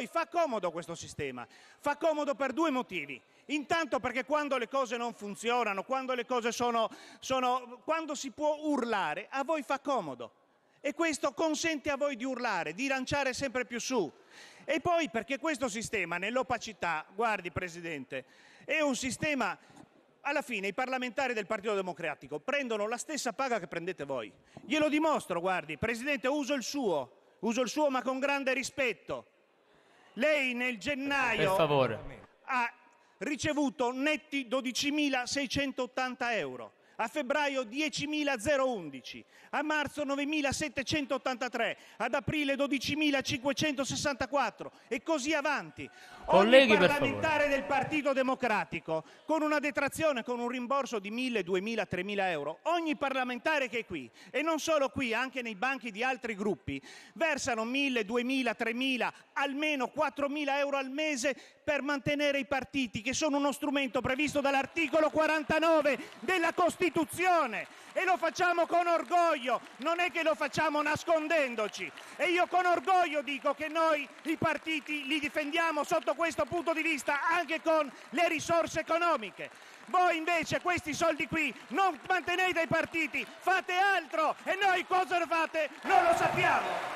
noi fa comodo questo sistema, fa comodo per due motivi. Intanto perché quando le cose non funzionano, quando, le cose sono, sono, quando si può urlare, a voi fa comodo. E questo consente a voi di urlare, di lanciare sempre più su. E poi perché questo sistema, nell'opacità, guardi Presidente, è un sistema alla fine i parlamentari del Partito Democratico prendono la stessa paga che prendete voi. Glielo dimostro, guardi, Presidente, uso il suo, uso il suo ma con grande rispetto. Lei nel gennaio ha ricevuto netti 12.680 euro a febbraio 10.011, a marzo 9.783, ad aprile 12.564 e così avanti. Colleghi, Ogni parlamentare del Partito Democratico con una detrazione, con un rimborso di 1.000, 2.000, 3.000 euro, ogni parlamentare che è qui, e non solo qui, anche nei banchi di altri gruppi, versano 1.000, 2.000, 3.000, almeno 4.000 euro al mese per mantenere i partiti, che sono uno strumento previsto dall'articolo 49 della Costituzione Costituzione e lo facciamo con orgoglio, non è che lo facciamo nascondendoci. E io con orgoglio dico che noi i partiti li difendiamo sotto questo punto di vista anche con le risorse economiche. Voi invece questi soldi qui non mantenete i partiti, fate altro e noi cosa fate non lo sappiamo.